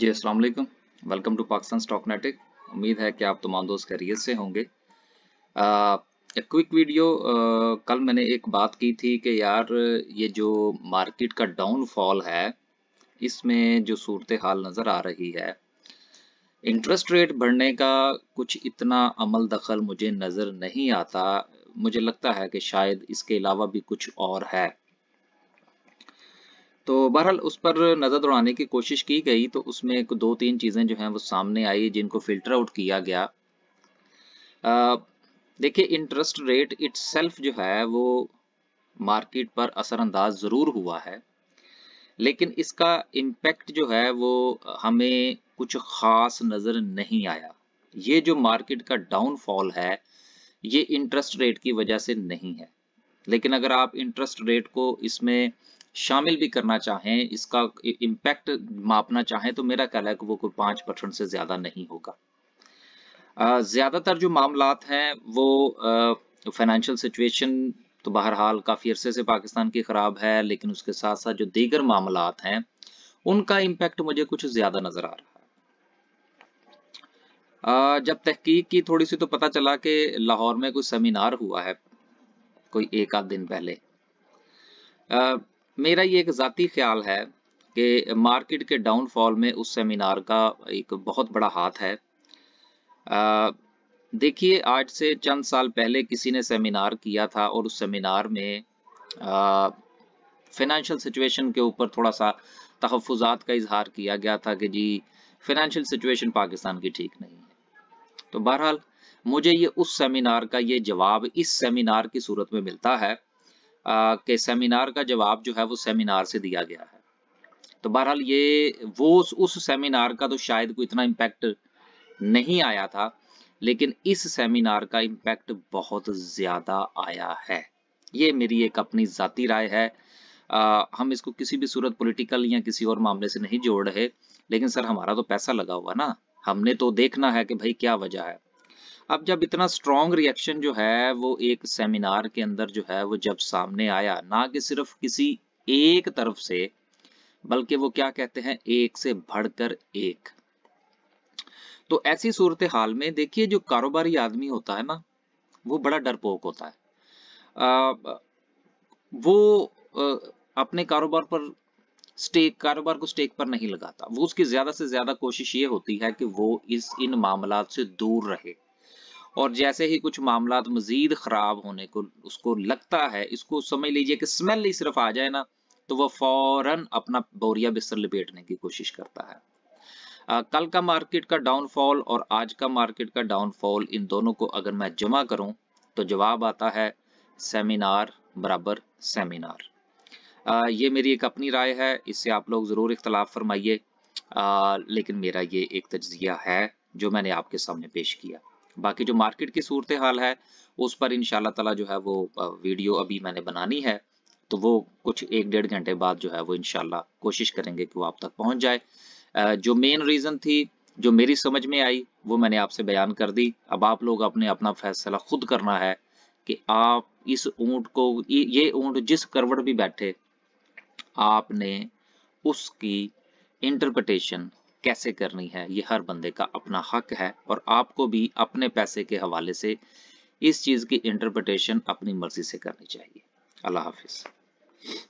जी अस्सलाम वालेकुम welcome to Pakistan stock नेटिक उम्मीद है कि आप तमाम दोस्त खैरियत से होंगे एक क्विक वीडियो आ, कल मैंने एक बात की थी कि यार ये जो मार्केट का डाउनफॉल है इसमें जो सूरत हाल नज़र आ रही है इंटरेस्ट रेट बढ़ने का कुछ इतना अमल दखल मुझे नज़र नहीं आता मुझे लगता है कि शायद इसके अलावा भी कुछ और है तो बहरहाल उस पर नज़र दौड़ाने की कोशिश की गई तो उसमें दो तीन चीज़ें जो हैं वो सामने आई जिनको फिल्टर आउट किया गया देखिए इंटरेस्ट रेट इट्सल्फ जो है वो मार्केट पर असरअंदाज ज़रूर हुआ है लेकिन इसका इम्पैक्ट जो है वो हमें कुछ ख़ास नज़र नहीं आया ये जो मार्केट का डाउनफॉल है ये इंटरेस्ट रेट की वजह से नहीं है लेकिन अगर आप इंटरेस्ट रेट को इसमें शामिल भी करना चाहें इसका इम्पैक्ट मापना चाहें तो मेरा ख्याल है कि वो कोई पांच परसेंट से ज़्यादा नहीं होगा ज़्यादातर जो मामला हैं वो फाइनेंशियल सिचुएशन तो बहरहाल काफ़ी अरसे से पाकिस्तान की ख़राब है लेकिन उसके साथ साथ जो दीगर मामला हैं उनका इम्पैक्ट मुझे कुछ ज़्यादा नज़र आ रहा है जब तहकीक की थोड़ी सी तो पता चला कि लाहौर में कोई सेमिनार हुआ है कोई एक आध दिन पहले मेरा ये एक ज़ाती ख्याल है कि मार्केट के डाउनफॉल में उस सेमिनार का एक बहुत बड़ा हाथ है देखिए आज से चंद साल पहले किसी ने सेमिनार किया था और उस सेमिनार में फाइनेंशियल सिचुएशन के ऊपर थोड़ा सा तहफात का इजहार किया गया था कि जी फिनेंशियल सिचुएशन पाकिस्तान की ठीक नहीं है तो बहरहाल मुझे ये उस सेमिनार का ये जवाब इस सेमिनार की सूरत में मिलता है के सेमिनार का जवाब जो है वो सेमिनार से दिया गया है तो बहरहाल ये वो उस सेमिनार का तो शायद कोई इतना इम्पैक्ट नहीं आया था लेकिन इस सेमिनार का इम्पैक्ट बहुत ज़्यादा आया है ये मेरी एक अपनी जाति राय है आ, हम इसको किसी भी सूरत पॉलिटिकल या किसी और मामले से नहीं जोड़ रहे लेकिन सर हमारा तो पैसा लगा हुआ ना हमने तो देखना है कि भाई क्या वजह है अब जब इतना स्ट्रॉन्ग रिएक्शन जो है वो एक सेमिनार के अंदर जो है वो जब सामने आया ना कि सिर्फ किसी एक तरफ से बल्कि वो क्या कहते हैं एक से बढ़कर एक तो ऐसी सूरत हाल में देखिए जो कारोबारी आदमी होता है ना वो बड़ा डरपोक होता है आ, वो आ, अपने कारोबार पर स्टेक कारोबार को स्टेक पर नहीं लगाता वो उसकी ज्यादा से ज्यादा कोशिश ये होती है कि वो इस इन मामला से दूर रहे और जैसे ही कुछ मामला मजीद खराब होने को उसको लगता है इसको समझ लीजिए कि स्मेल ही सिर्फ आ जाए ना तो वह फौरन अपना बोरिया बिस्तर लपेटने की कोशिश करता है आ, कल का मार्केट का डाउनफॉल और आज का मार्केट का डाउनफॉल इन दोनों को अगर मैं जमा करूं तो जवाब आता है सेमिनार बराबर सेमिनार आ, ये मेरी एक अपनी राय है इससे आप लोग ज़रूर इख्तलाफ फरमाइए लेकिन मेरा ये एक तजिया है जो मैंने आपके सामने पेश किया बाकी जो मार्केट की सूरत हाल है उस पर इन तला जो है वो वीडियो अभी मैंने बनानी है तो वो कुछ एक डेढ़ घंटे बाद जो है वो इनशाला कोशिश करेंगे कि वो आप तक पहुंच जाए जो मेन रीज़न थी जो मेरी समझ में आई वो मैंने आपसे बयान कर दी अब आप लोग अपने अपना फैसला खुद करना है कि आप इस ऊँट को ये ऊँट जिस करवट भी बैठे आपने उसकी इंटरप्रटेशन कैसे करनी है ये हर बंदे का अपना हक है और आपको भी अपने पैसे के हवाले से इस चीज़ की इंटरप्रिटेशन अपनी मर्जी से करनी चाहिए अल्लाह हाफिज़